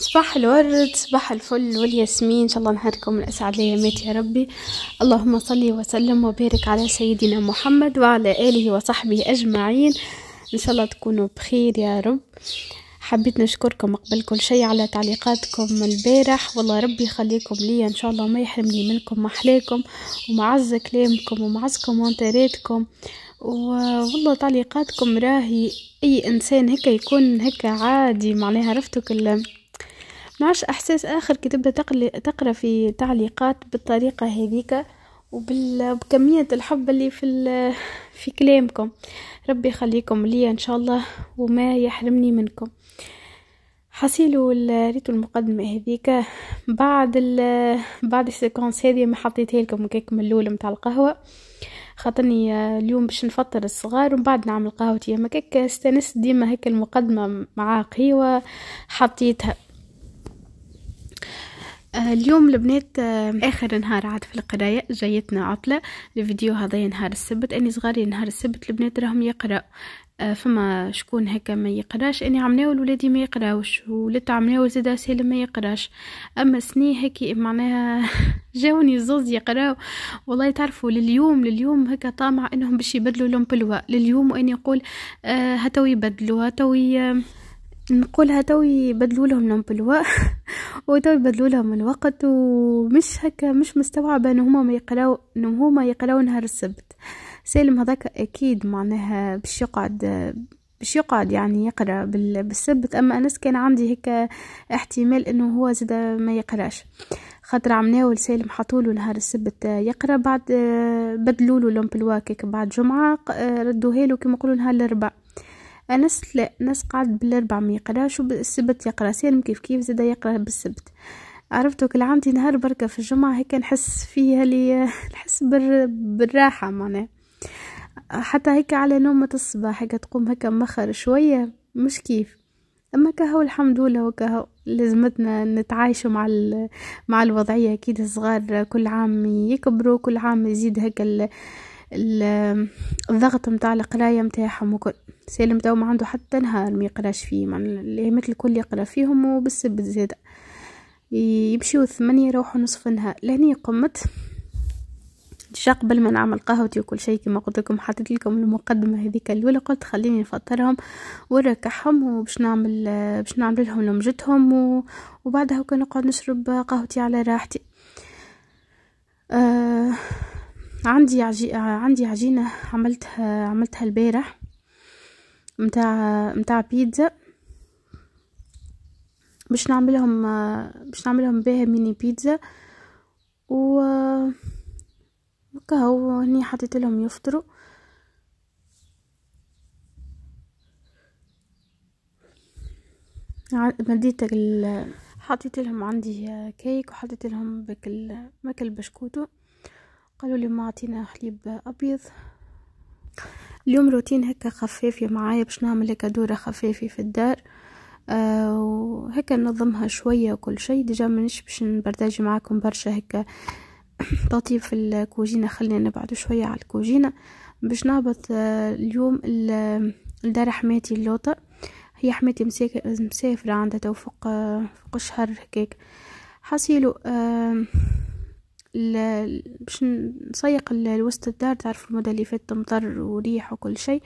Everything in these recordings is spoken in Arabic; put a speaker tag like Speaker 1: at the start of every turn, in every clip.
Speaker 1: صباح الورد صباح الفل والياسمين إن شاء الله نهاركم من أسعد الأيامات يا ربي اللهم صل وسلم وبارك على سيدنا محمد وعلى آله وصحبه أجمعين إن شاء الله تكونوا بخير يا رب حبيت نشكركم قبل كل شيء على تعليقاتكم البارح والله ربي يخليكم ليا ان شاء الله ما يحرمني منكم محلاكم ومعز كلامكم ومعز كومنتاتكم والله تعليقاتكم راهي اي انسان هكا يكون هكا عادي معناها عرفتوا كلام معش احساس اخر كي تبدا تقرا في تعليقات بالطريقه هذيك وبكمية الحب اللي في, في كلامكم ربي يخليكم لي إن شاء الله وما يحرمني منكم حصلوا ريتوا المقدمة هذيك بعد ال بعد السيكونس هذه ما حطيتها لكم كيك من الأول متاع القهوة خاطرني آه، اليوم باش نفطر الصغار ومن بعد نعمل قهوتي ما كيك استانست ديما هيك المقدمة مع قهيوة حطيتها آه، اليوم لبنات آه، اخر نهار عاد في القرايه جايتنا عطله الفيديو هذا نهار السبت اني صغاري نهار السبت البنات راهم يقرا آه، فما شكون هكا ما يقراش اني عمناول ولادي ما يقراوش ولات عمناول زاد سالم ما يقراش اما سني هيك معناها جاوني زوز يقراو والله تعرفوا لليوم لليوم هكا طامع انهم باش يبدلوا لهم بلوى لليوم واني نقول هتو يبدلوا هتو نقولها توي بدلوا لهم لامبلوا وتوي بدلوا لهم الوقت ومش هكا مش مستوعبة ان هما ما يقراو ان هما يقراو نهار السبت سالم هذاك اكيد معناها باش يقعد باش يقعد يعني يقرا بالسبت اما انس كان عندي هيك احتمال انه هو زاد ما يقراش خاطر عمناول سالم حطولو نهار السبت يقرا بعد بدلولو لومبلوا بعد جمعه ردوهالو كيما يقولوا نهار الاربعاء انس لا انس قاعد بالاربع ما يقراش وبالسبت يقرا سالم كيف كيف زاد يقرا بالسبت عرفتو كل عندي نهار بركه في الجمعه هيك نحس فيها لي نحس بالراحه معناها حتى هيك على نومة الصباح هيك تقوم هيك مخر شوية مش كيف اما كهو الحمد لله وكهو لازمتنا نتعايشوا مع مع الوضعيه اكيد الصغار كل عام يكبروا كل عام يزيد ال... الضغط متاع القراية متاعهم وكل سالم تو ما عنده حتى نهار ما يقراش فيه من الايامات الكل يقرا فيهم وبالسبت زاد يمشيو ثمانية يروحوا نصف النهار لهني قمت شاق قبل ما نعمل قهوتي وكل شيء كما قلت لكم حطيت لكم المقدمه هذيك الاولى قلت خليني نفطرهم ونركحهم وباش نعمل باش نعمل لهم لمجتهم وبعدها كنقعد نشرب قهوتي على راحتي أه عندي عجي... عندي عجينه عملتها عملتها البارح متاع متاع بيتزا باش نعملهم باش نعملهم بها ميني بيتزا و كهو هني حطيت لهم يفطروا مديت ال... حطيت لهم عندي كيك وحطيت لهم بك ماكل بشكوتو قالوا لي ما عطينا حليب أبيض اليوم روتين هكا خفافي معايا باش نعمل هكا دورة خفافي في الدار آه، وهكا ننظمها شوية وكل شيء ديجا مانيش باش نبرتاجي معاكم برشا هكا تطيب الكوجينة خلينا نبعد شوية على الكوجينة باش نهبط آه، اليوم لدار حماتي اللوطة هي حماتي مسافرة عندها تو فوق آه، الشهر فوق هكاك حصيلو آه باش نسيق الوسط الدار تعرف المدى اللي فات مطر وريح وكل شيء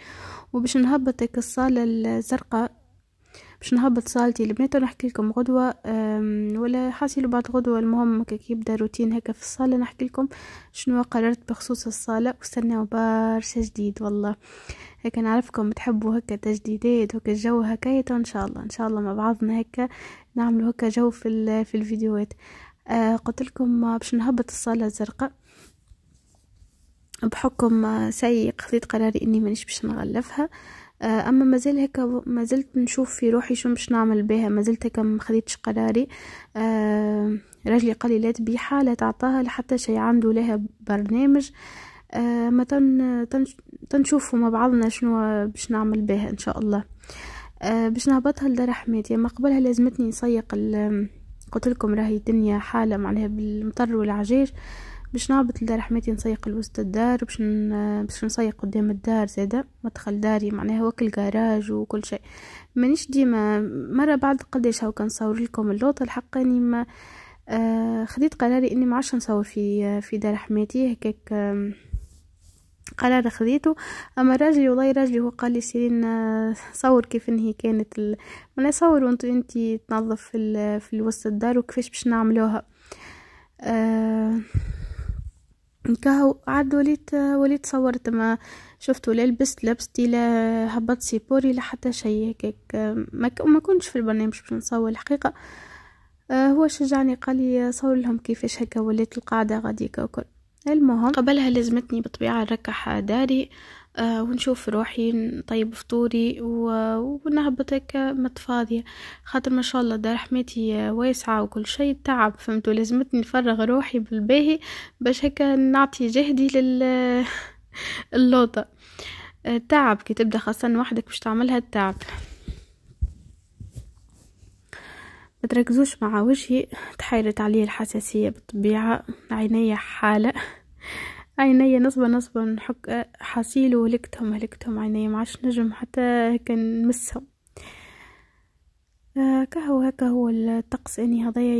Speaker 1: وباش نهبط هيك الصاله الزرقاء باش نهبط صالتي البنات ونحكي لكم غدوه ولا حاسيلو بعد غدوه المهم كي يبدا روتين هكا في الصاله نحكي لكم شنو قررت بخصوص الصاله واستناو برشا جديد والله هكا نعرفكم تحبوا هكا تجديدات هكا الجو هكايته ان شاء الله ان شاء الله مع بعضنا هكا نعملوا هكا جو في في الفيديوهات آه قلت لكم باش نهبط الصاله الزرقاء بحكم سايق خذيت قراري اني مانيش باش نغلفها آه اما مازال هكا مازلت نشوف في روحي شنو باش نعمل بها مازلت هكا ما خديتش قراري أه رجلي قال لي لا تبيعها لا تعطاها لحتى شي عنده لها برنامج أه ما تن تنشوفوا مع بعضنا شنو باش نعمل بها ان شاء الله أه باش نهبطها لدار حماتي ما قبلها لازمتني نسيق قلت لكم راهي الدنيا حالة معناها بالمطر والعجاج باش نهبط لدار حماتي نسيق لوسط الدار باش باش نسيق قدام الدار زادا مدخل داري معناها هو كل جراج وكل شيء مانيش ديما مره بعد قداش هاو نصور لكم اللوطه الحقاني ما آه خديت قراري اني ما عادش نصور في آه، في دار حماتي هكاك آه قرار خذيته اما راجلي والله راجلي هو قال لي سيرين آه، صور كيف هي كانت ال... ما صور وانت انت تنظف في, ال... في وسط الدار وكيفاش باش نعملوها أه... كهو عاد وليت وليت صورت ما شفت ولا لبست لبستي لا هبط سيبوري لا حتى شيء هكاك آه، ما, ك... ما كنتش في البرنامج باش نصور الحقيقه آه، هو شجعني قال لي صور لهم كيفاش هكا وليت القاعده غاديكا وكل المهم قبلها لزمتني بالطبيعة نركح داري آه ونشوف روحي نطيب فطوري ونهبط هيك متفاضية خاطر ما شاء الله دار حماتي واسعة وكل شيء تعب فهمتوا لازمتني نفرغ روحي بالباهي باش هيك نعطي جهدي لل اللوطة آه، تعب كي تبدا خاصة وحدك باش تعملها التعب ما تركزوش مع وجهي تحيرت عليه الحساسية بالطبيعة عيني حالة عيني نصبا نصبا نحك حصيل وهلكتهم هلكتهم عيني معادش نجم حتى آه، هكا نمسهم كهو هكا هو الطقس اني هذايا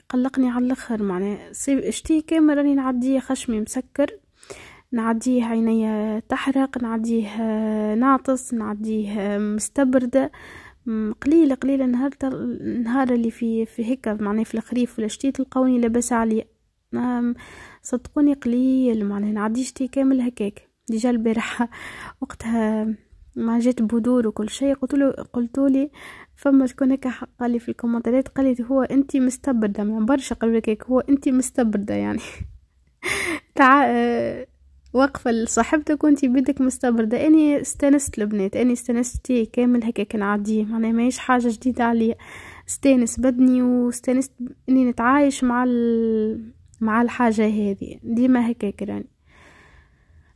Speaker 1: يقلقني على الاخر معناه صيب شتي كامل راني نعديه خشمي مسكر نعديه عينيا تحرق نعديه آه، ناطس نعديه آه، مستبردة قليلة قليلة نهار النهار اللي في في هيك معناه في الخريف ولا الشتي تلقوني لاباس عليا صدقوني قليل معناه نعدي شتي كامل هكاك ديجا البارحة وقتها ما جات بدور وكل شيء قلت له قلت لي فما شكون هكا حق لي في الكومنتات قال لي هو انت مستبرده من برشا لك هو انت مستبرده يعني تع واقفه لصاحبتك وانتي بيدك مستبرده اني استانست البنات اني استانست كامل هكا كنعديه معناها ماهيش حاجه جديده عليا استانس بدني واستانست اني نتعايش مع مع الحاجه هذه ديما هكاك راني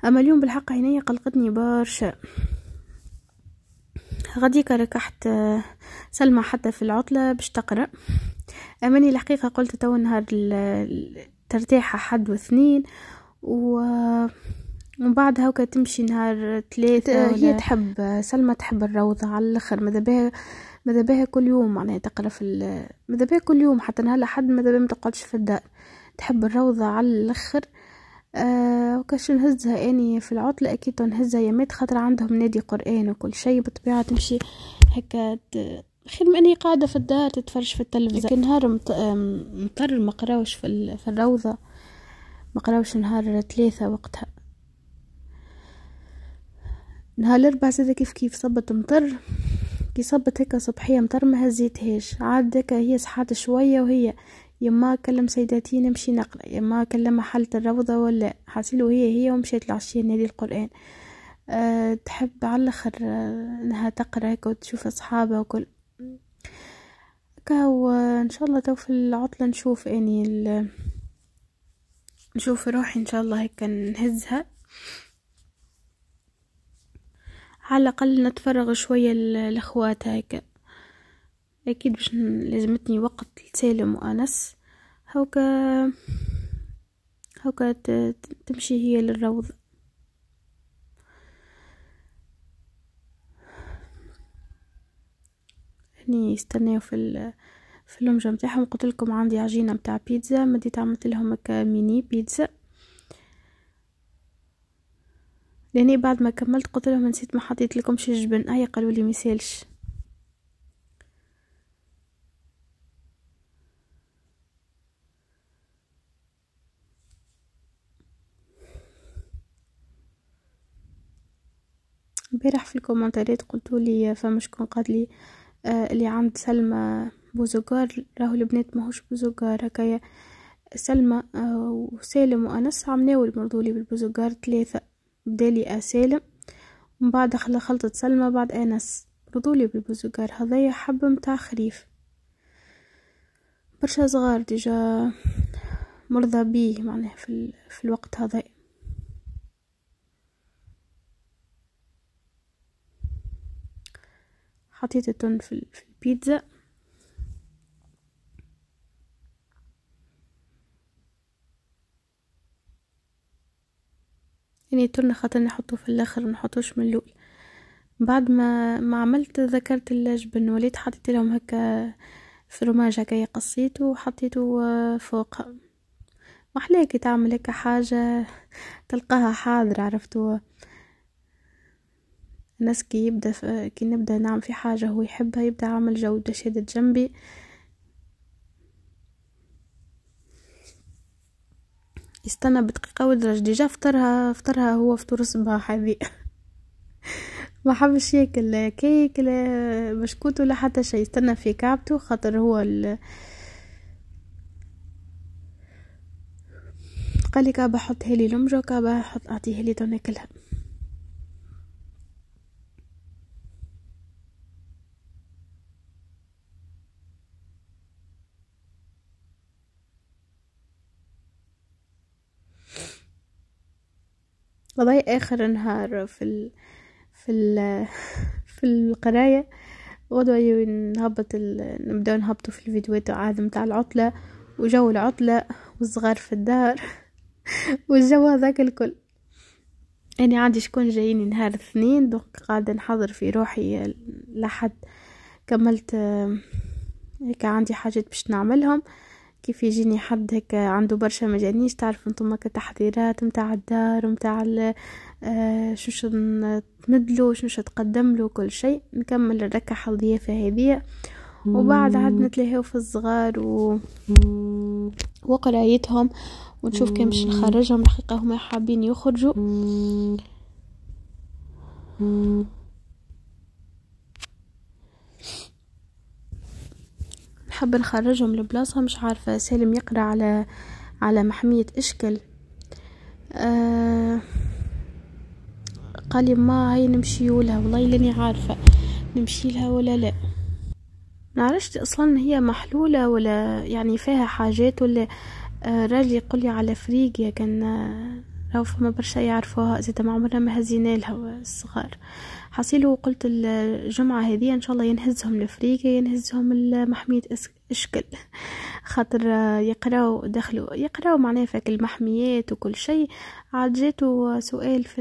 Speaker 1: اما اليوم بالحق عينيا قلقتني برشا غادي ركحت سلمى حتى في العطله باش تقرا اماني الحقيقه قلت تو نهار ترتاح حد واثنين و ومن بعدها وكا تمشي نهار ثلاثة هي تحب سلمى تحب الروضة على الآخر ماذا بها ماذا بها كل يوم معناها تقرا في ماذا بها كل يوم حتى نهار لحد ماذا بها متقعدش في الدار تحب الروضة على الآخر آه وكاش نهزها اني في العطلة اكيد نهزها يامات خاطر عندهم نادي قرآن وكل شيء بالطبيعة تمشي هكا خير من اني قاعدة في الدار تتفرج في التلفزة لكن نهار مطر مقراوش في, في الروضة ما قراوش نهار ثلاثة وقتها نهار الأربع زاد كيف كيف صبت مطر كي صبت هكا صبحية مطر ما هزيتهاش عاد هكا هي صحات شوية وهي يما كلم سيداتي نمشي نقرا يما كلم حالة الروضة ولا حاسيلو هي هي ومشيت العشية نادي القرآن أه تحب على الاخر آه، انها تقرا هكا وتشوف اصحابها وكل كاو آه، ان شاء الله تو في العطله نشوف اني نشوف روحي ان شاء الله هيك نهزها على الاقل نتفرغ شويه لاخواتها هيك اكيد باش لازمتني وقت لسالم وانس هوكا هوكا تمشي هي للروض هني يستناو في في اللمجة متاعهم قلت لكم عندي عجينة متاع بيتزا مديت عملت لهم هكا ميني بيتزا لاني بعد ما كملت قلت لهم نسيت ما حطيت لكم شي جبن اي قالوا لي ميسالش امبارح في الكومنتات قلتولي فما شكون قال لي آه، اللي عند سلمى بوزجار راهو البنات ماهوش بوزجار هكايا سلمى وسالم وأنس عملاو المرضولي بالبوزجار ثلاثة بدالي آه سالم من بعد خلا خلطة سلمى بعد أنس مرضولي بالبوزجار هذايا حب متاع خريف برشا صغار ديجا مرضى بيه معناه في, ال... في الوقت هذا حطيت التون في البيتزا ممكن يضطرنا خاطر نحطه في الاخر ونحطوش من الاول بعد ما ما عملت ذكرت الجبن وليت حطيت لهم هكا فرماج هكا قصيته وحطيته آه، فوق محلاه كي تعمل هكا حاجة تلقاها حاضر عرفتوا الناس كي يبدا كي نبدا نعمل في حاجة هو يحبها يبدا عامل جودة شادت جنبي يستنى بدقيقه ودرج ديجا فطرها فطرها هو فطور الصباح هذه ما حبش ياكل كيك لا بسكوت ولا حتى شيء استنى في كعبته خاطر هو ال... قال لي كابا حط هالي لمجه كابا حط اعطيه لي تو ناكلها قضايا آخر نهار في ال... في ال... في القراية غدوة نهبط ال... نبدأ نهبطوا في الفيديوهات عاد متاع العطلة وجو العطلة والصغار في الدار والجو هذاك الكل أنا يعني عندي شكون جايني نهار الاثنين دونك قاعدة نحضر في روحي لحد كملت هيك عندي حاجات باش نعملهم كيف يجيني حد هكا عنده برشا مجانيش تعرف انتم كتحضيرات متاع الدار متاع آه، شو تمدلو تقدم تقدملو كل شيء نكمل نركح الضيافة هذه وبعد عاد نتلاهاو في الصغار و... وقرايتهم ونشوف كيف مش نخرجهم الحقيقة هما حابين يخرجوا نحب نخرجهم لبلاصة مش عارفة سالم يقرا على على محمية اشكل آه قال لي ما هاي نمشي لها والله لاني عارفة نمشي لها ولا لا نعرفش اصلا هي محلولة ولا يعني فيها حاجات ولا آه راجل يقول لي على فريقيا كان آه، راهو فما برشا يعرفوها زاد ما عمرنا ما هزينا لها الصغار حصيله قلت الجمعة هذه إن شاء الله ينهزهم لأفريقيا ينهزهم لمحمية أشكل خاطر يقراو دخلوا يقراو معناها فك المحميات وكل شيء عاد جاتو سؤال في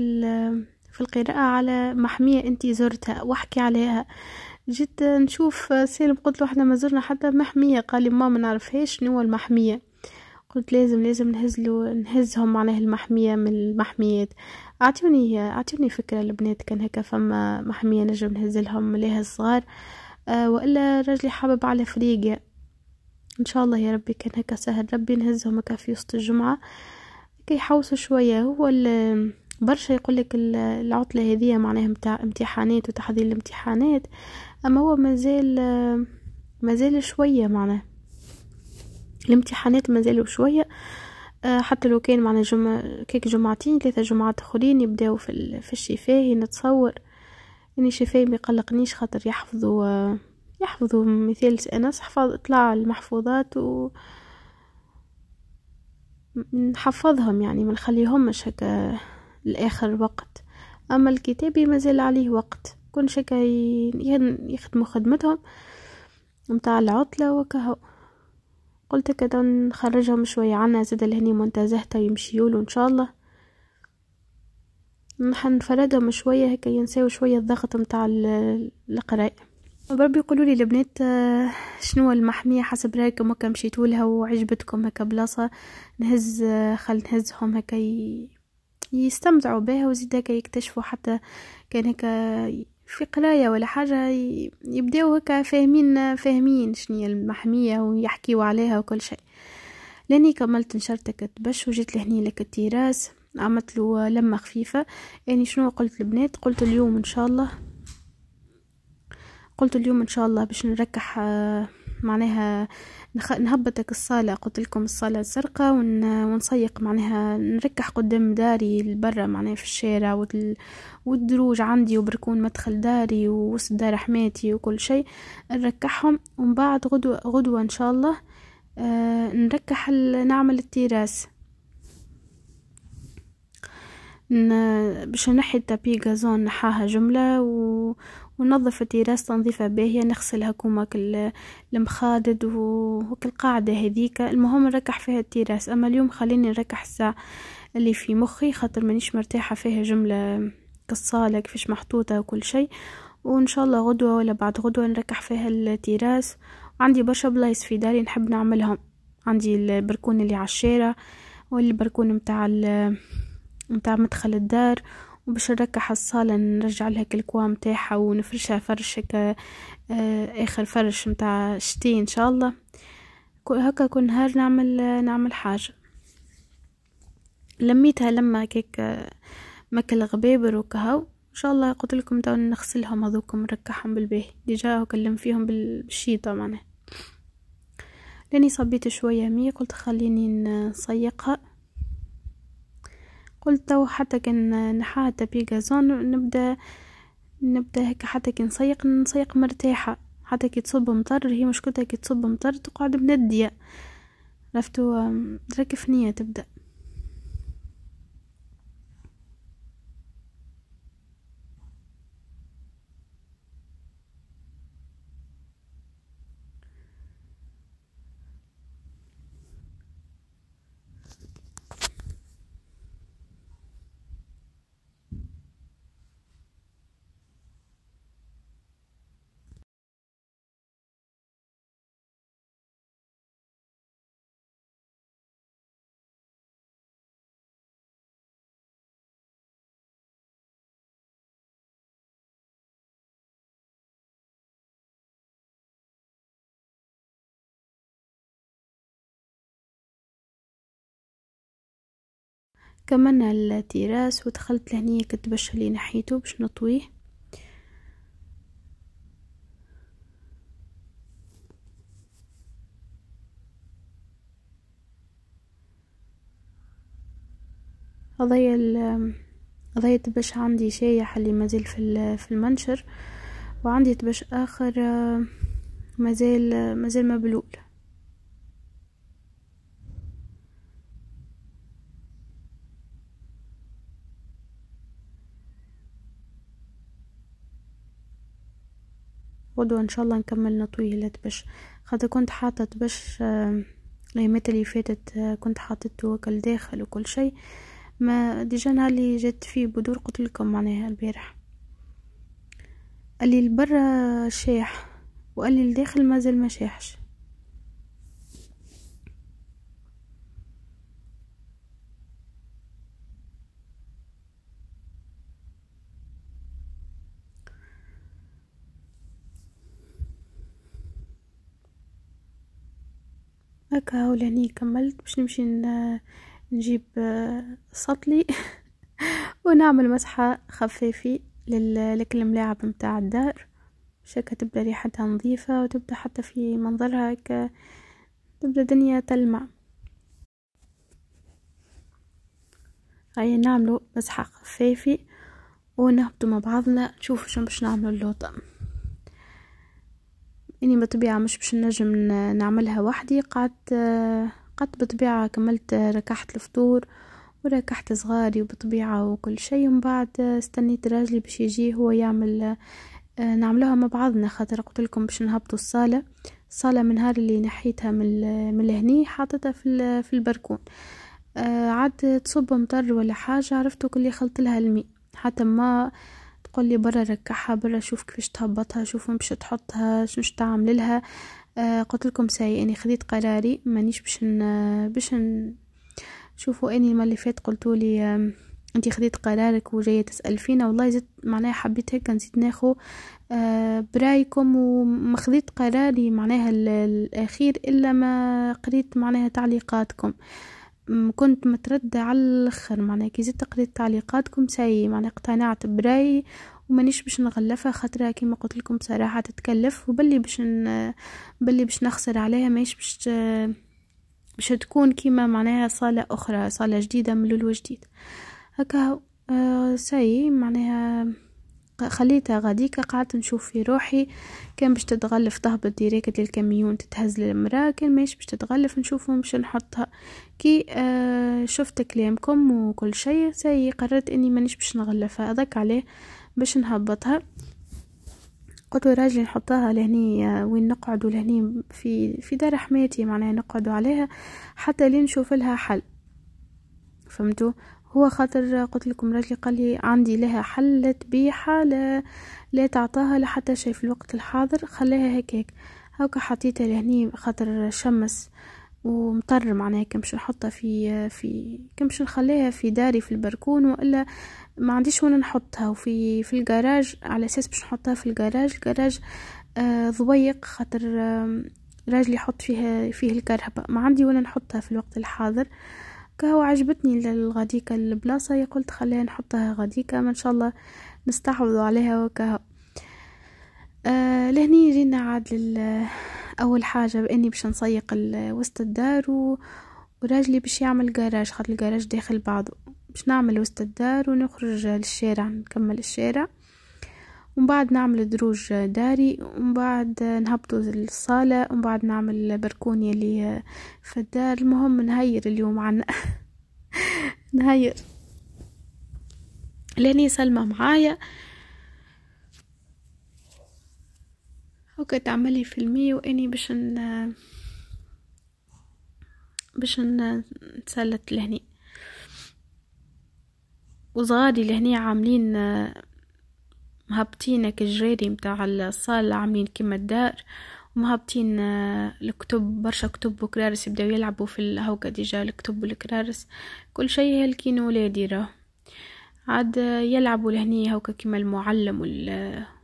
Speaker 1: في القراءة على محمية أنت زرتها واحكي عليها جيت نشوف سالم قلت له احنا ما زرنا حتى محمية قال لي ماما ما نعرفهاش شنو المحمية قلت لازم لازم نهزلو نهزهم معناه المحمية من المحميات اعطوني اعطوني فكرة البنات كان هكا فما محمية نجم نهزلهم ليها الصغار أه والا رجلي حابب على فريقة ان شاء الله يا ربي كان هكا سهل ربي نهزهم هكا في وسط الجمعة كي يحوسوا شوية هو برشا يقول لك العطلة هذه معناها متاع امتحانات وتحضير الامتحانات اما هو مازال مازال شوية معناه الامتحانات مازالوا شويه آه، حتى لو كان معنا جمع كيك جمعتين ثلاثة جمعات اخرين يبداو في, في الشفاهي نتصور يعني الشفاهي ما يقلقنيش خاطر يحفظوا آه، يحفظوا مثال انس حفظ طلع المحفوظات و نحفظهم يعني ما نخليهمش هكا لاخر وقت اما الكتابي مازال عليه وقت كل شكا يخدموا خدمتهم متاع العطله وكهو قلت كده نخرجهم شوية عنا زاد لهني تا يمشيولو إن شاء الله نحن نفردهم شوية هكا ينساو شوية الضغط متاع القراية بربي يقولوا لي البنات آه، شنو المحمية حسب رايكم هكا مشيتولها وعجبتكم هكا بلاصة نهز آه، خل نهزهم هكا يستمتعوا بها وزيد هكا يكتشفوا حتى كان هكا في قراية ولا حاجة يبداو هكا فاهمين فاهمين شنيا المحمية ويحكيو عليها وكل شيء لاني كملت نشرت كتبش وجيت لهني لك التراس عملت له لمة خفيفة يعني شنو قلت البنات قلت اليوم ان شاء الله قلت اليوم ان شاء الله باش نركح آه معناها نخ... نهبطك الصالة قلت لكم الصالة الزرقاء ون... ونصيق معناها نركح قدام داري لبرا معناها في الشارع وال... والدروج عندي وبركون مدخل داري ووسط دار حماتي وكل شيء نركحهم ومن بعد غدوة غدوة إن شاء الله آه نركح ال... نعمل التراس باش نحي التابي غازون نحاها جملة و... ونظف التراس تنظيفة باهية يعني هكوما كل المخادد وكل قاعدة هذيك المهم نركح فيها التراس أما اليوم خليني نركح الساعة اللي في مخي خاطر مانيش مرتاحة فيها جملة قصالة كيفاش محطوطة وكل شيء وإن شاء الله غدوة ولا بعد غدوة نركح فيها التراس عندي برشا بلايص في داري نحب نعملهم عندي البركون اللي على الشارع والبركون متاع متاع مدخل الدار وباش هكا حصالة نرجع لها الكوا متاعها ونفرشها فرش هكا آه، اخر فرش متاع شتي ان شاء الله هكا كل نهار نعمل آه، نعمل حاجة لميتها لما كيك آه، مكل غبابر وكهو ان شاء الله قلت لكم تو نغسلهم هذوكم نركحهم بالباهي ديجا كلم فيهم بالشيطه معناها لاني صبيت شويه مي قلت خليني نسيقها قلت تو حتى كان نحاتة بيجازون نبدأ نبدأ هيك حتى كي نسيق نسيق مرتاحة حتى كي تصب مطر هي مشكلتها كي تصب مطر تقعد مندية عرفتوا ركفنية تبدأ كملنا التراس ودخلت لهنية كالدبش اللي نحيته باش نطويه قضايا قضايا دبش عندي شايح اللي مازال في في المنشر وعندي تبش اخر آه، مازال مازال مبلول غدوة ان شاء الله نكمل نطويه باش خاطر كنت حاطت باش آه، الايامات اللي فاتت آه، كنت حاطته وكل لداخل وكل شيء ما ديجا نهار اللي جات فيه بدور قلت لكم معناها البارح قال لي البرا شاح وقال لي الداخل مازال ما شاحش هكا هاو لهني كملت باش نمشي نجيب آه، سطلي ونعمل مسحه خفيفي للك الملاعب متاع الدار شكا تبدا ريحتها نظيفه وتبدا حتى في منظرها هكا تبدا دنيا تلمع هيا نعملو مسحه خفيفي ونهبطو مع بعضنا نشوفو شنو باش نعملو اللوطه اني بالطبيعه مش باش نجم نعملها وحدي قعدت قعدت بالطبيعه كملت ركحت الفطور وركحت صغاري وبطبيعه وكل شيء ومن بعد استنيت راجلي باش يجي هو يعمل نعملوها مع بعضنا خاطر قلت لكم باش نهبطوا الصاله الصاله من نهار اللي نحيتها من من لهني حاطتها في في البركون آه، عاد تصب مطر ولا حاجه عرفتو كل خلط لها الماء حتى ما قول لي برا ركعها برا شوف كيفاش تهبطها شوف وين باش تحطها شنو تعمل لها آه، قلت لكم ساي اني خديت قراري مانيش باش باش شوفوا اني ما اللي فات قلتوا لي آه، انت خديت قرارك وجايه تسال فينا والله زدت معناها حبيت هيك نزيد ناخو آه، برايكم وما خديت قراري معناها الاخير الا ما قريت معناها تعليقاتكم آه كنت متردة على الأخر معناها كي زدت قريت تعليقاتكم ساي معناها اقتنعت برايي ومانيش باش نغلفها خاطر كيما قلت لكم بصراحه تتكلف وبلي باش ن... بلي باش نخسر عليها ماهيش باش باش تكون كيما معناها صاله اخرى صاله جديده من الاول وجديد هكا آه ساي معناها خليتها غاديكا قعدت نشوف في روحي كان باش تتغلف تهبط ديريكت للكاميون تتهز للمراه كان ماشي باش تتغلف نشوفهم باش نحطها كي آه شفت كلامكم وكل شيء ساي قررت اني مانيش باش نغلفها هذاك عليه باش نهبطها قلت لراجلي نحطها لهني آه، وين نقعد لهني في في دار حماتي معناها نقعدوا عليها حتى لين نشوف لها حل فهمتوا هو خاطر قلت لكم راجلي قال لي عندي لها حلة بيحة لا, لا تعطاها لحتى شيء في الوقت الحاضر خليها هكاك هاكا حطيتها لهني خاطر شمس ومطر معناها كمش نحطها في في كمش نخليها في داري في البركون والا ما عنديش وين نحطها وفي في الجراج على اساس باش نحطها في الجراج الجراج آه خاطر آه راجلي يحط فيها فيه الكرهبة ما عندي وين نحطها في الوقت الحاضر آه كهو عجبتني الغاديكا البلاصة قلت خليها نحطها غاديكا ما ان شاء الله نستحوذ عليها وكهو آه لهني جينا عاد اول حاجة باني باش نسيق وسط الدار و... وراجلي باش يعمل جراج خاطر الجراج داخل بعضه باش نعمل وسط الدار ونخرج للشارع نكمل الشارع ومن بعد نعمل دروج داري ومن بعد نهبطو للصالة ومن بعد نعمل بركونية اللي في الدار المهم نهير اليوم عنا نهير لاني سلمى معايا هكا تعملي في فيلمي واني باش ن... باش نتسلت لهني وصغاري لهني عاملين مهبطينك الجريري متاع الصالة عاملين كيما الدار ومهبطين آه، الكتب برشا كتب وكرارس يبداو يلعبوا في الهوكا ديجا الكتب والكرارس كل شيء هلكين ولادي راه عاد آه، يلعبوا لهني هوكا كيما المعلم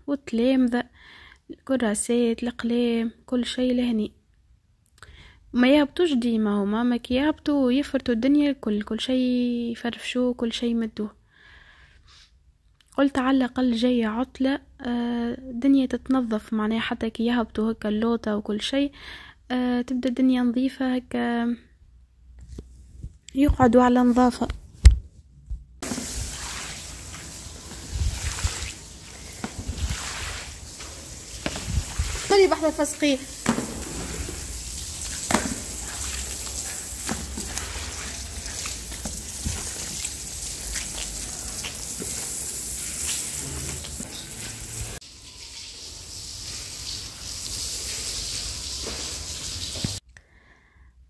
Speaker 1: والتلامذة الكراسات القلام كل شيء لهني ما يهبطوش ديما هما ما كيهبطو يهبطوا الدنيا الكل كل شيء يفرفشوه كل شيء يمدوه قلت على الأقل جاية عطلة آه، الدنيا تتنظف معناها حتى كي يهبطوا هكا اللوطة وكل شيء آه، تبدأ الدنيا نظيفة هكا يقعدوا على نظافة طيب احنا فاسقين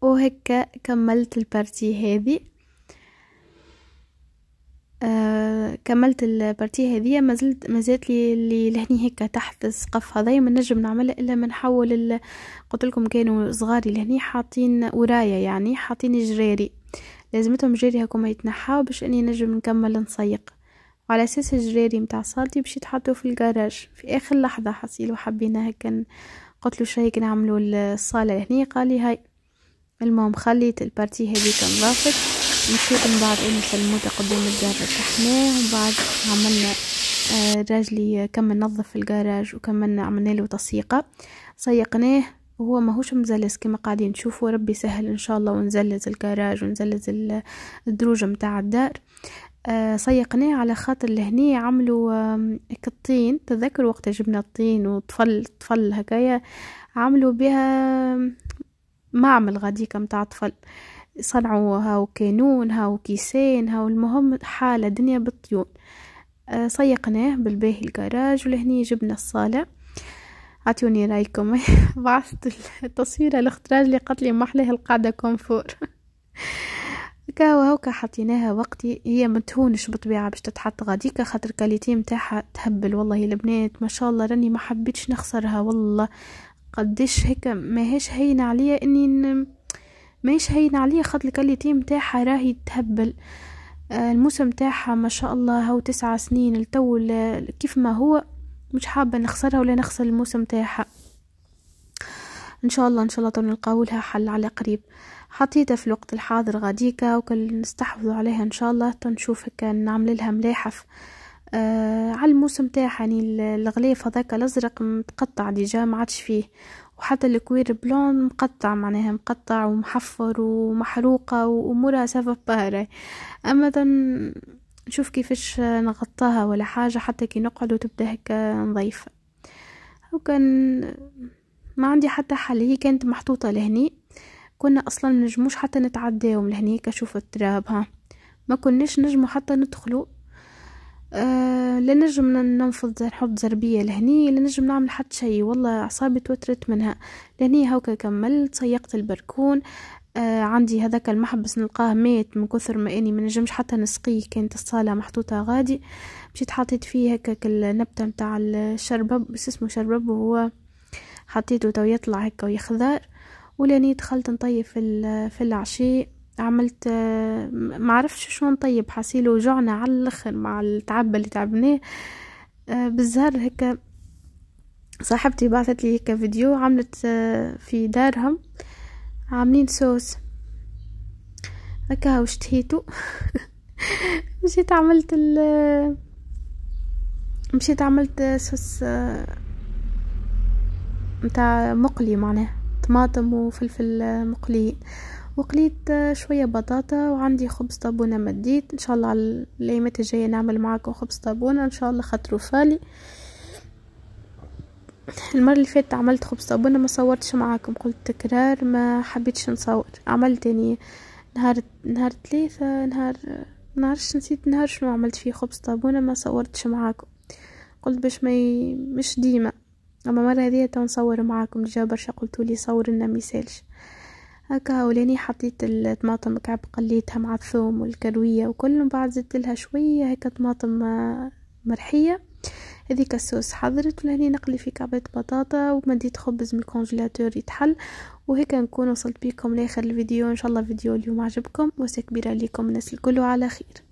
Speaker 1: وهكا كملت البارتي هذه آه كملت البارتي هذه ما زالت لي اللي لهني هيك تحت السقف هذايا ما نجم نعملها الا ما نحول قلت لكم كانوا صغاري لهني حاطين ورايا يعني حاطين جراري لازمتهم جراري هكما يتنحاو باش اني نجم نكمل نسيق وعلى اساس الجراري متاع صالتي باش يتحطوا في الكراج في اخر لحظه حصيلو حبينا هكا قلت له شيك نعملوا الصاله هني قال لي هاي المهم خليت البارتي هذيك نظافت مشيت من بعد انا سلموته قدام الدار ركحناه ومن بعد عملنا آه، راجلي كم ننظف في الجراج وكملنا عملنا له تصيقه سيقناه وهو ماهوش مزلز كما قاعدين نشوفوا ربي سهل ان شاء الله ونزلز الكراج ونزلز الدروج متاع الدار آه سيقناه على خاطر لهني عملوا آه كالطين تذكر وقت جبنا الطين وطفل طفل هكايا عملوا بها معمل غاديكا متاع طفل صنعوا هاو كانون هاو كيسان هاو المهم حالة دنيا بالطيون آه، صيقناه بالباهي الكراج ولهني جبنا الصالة عطيوني رايكم بعثت التصويرة الاختراج اللي قتلي محله القاعدة كونفور كاو هوكا حطيناها وقتي هي متهونش بطبيعة باش تتحط غاديكا خاطر كاليتي متاعها تهبل والله البنات ما شاء الله راني ما حبيتش نخسرها والله قديش هيك ماهيش هين عليا اني ماهيش هين عليا خاطر الكاليتي متاعها راهي تهبل آه، الموسم تاعها ما شاء الله هو تسعة سنين التو كيف ما هو مش حابة نخسرها ولا نخسر الموسم تاعها ان شاء الله ان شاء الله تو نلقاو لها حل على قريب حطيتها في الوقت الحاضر غاديكا وكل نستحفظ عليها ان شاء الله تنشوف هكا نعمل لها ملاحف آه على الموسم تاعها يعني الغليف هذاك الازرق متقطع ديجا ما عادش فيه وحتى الكوير بلون مقطع معناها مقطع ومحفر ومحروقه وامورها سافا باري اما نشوف كيفاش نغطاها ولا حاجه حتى كي نقعد وتبدا هكا نظيفه وكان ما عندي حتى حل هي كانت محطوطه لهني كنا اصلا نجموش حتى نتعداهم لهني كشوف التراب ها ما كناش نجمو حتى ندخلو أه لا نجم ننفض نحط زربية لهني لا نجم نعمل حتى شي والله أعصابي توترت منها لهني هوكا كملت سيقت البركون آه عندي هذاك المحبس نلقاه مات من كثر ما اني ما نجمش حتى نسقيه كانت الصاله محطوطه غادي مشيت حطيت فيه هكاك النبته نتاع الشربب بس اسمه شربب وهو حطيته تو يطلع هكا ويخضر ولاني دخلت نطيب في, في العشاء عملت ما عرفتش شو نطيب حاسيلو وجعنا على الاخر مع التعب اللي تعبناه آه، بالزهر هكا صاحبتي بعثت لي هيك فيديو عملت آه، في دارهم عاملين صوص هكا وشتهيتو مشيت عملت ال مشيت عملت صوص آه، متاع مقلي معناه طماطم وفلفل مقليين وقليت شويه بطاطا وعندي خبز طابونه مديت ان شاء الله على الايامات الجايه نعمل معاكم خبز طابونه ان شاء الله خاطرو فالي المره اللي فاتت عملت خبز طابونه ما صورتش معاكم قلت تكرار ما حبيتش نصور عملت يعني نهار نهار ثلاثة نهار نعرفش نسيت نهار شنو عملت فيه خبز طابونه ما صورتش معاكم قلت باش ما ي... مش ديما اما مره هذه تنصور معاكم جا برشا قلتولي صور لنا ميسالش هكا ولاني حطيت الطماطم كعب قليتها مع الثوم والكرويه وكل من بعد زدت لها شويه هكا طماطم آه، مرحيه هذيك الصوص حضرت ولهني نقلي في كعبات بطاطا ومديت خبز من الكونجيلاتور يتحل وهيك نكون وصلت بيكم لاخر الفيديو ان شاء الله فيديو اليوم عجبكم وسكبيرة لكم الناس الكل على خير